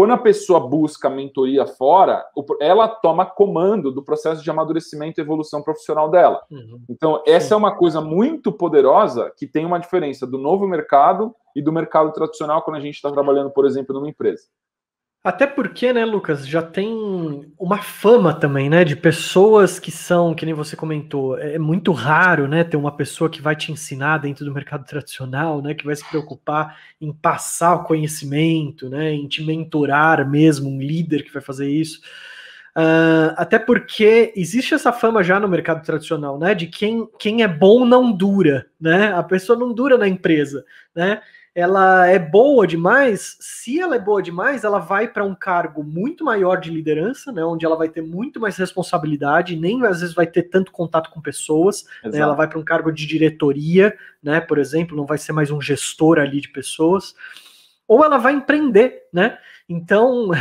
Quando a pessoa busca mentoria fora, ela toma comando do processo de amadurecimento e evolução profissional dela. Uhum. Então, essa Sim. é uma coisa muito poderosa que tem uma diferença do novo mercado e do mercado tradicional quando a gente está trabalhando, por exemplo, numa empresa. Até porque, né, Lucas, já tem uma fama também, né, de pessoas que são, que nem você comentou, é, é muito raro, né, ter uma pessoa que vai te ensinar dentro do mercado tradicional, né, que vai se preocupar em passar o conhecimento, né, em te mentorar mesmo, um líder que vai fazer isso. Uh, até porque existe essa fama já no mercado tradicional, né, de quem, quem é bom não dura, né, a pessoa não dura na empresa, né, ela é boa demais, se ela é boa demais, ela vai para um cargo muito maior de liderança, né, onde ela vai ter muito mais responsabilidade, nem às vezes vai ter tanto contato com pessoas, né, ela vai para um cargo de diretoria, né, por exemplo, não vai ser mais um gestor ali de pessoas, ou ela vai empreender, né? Então,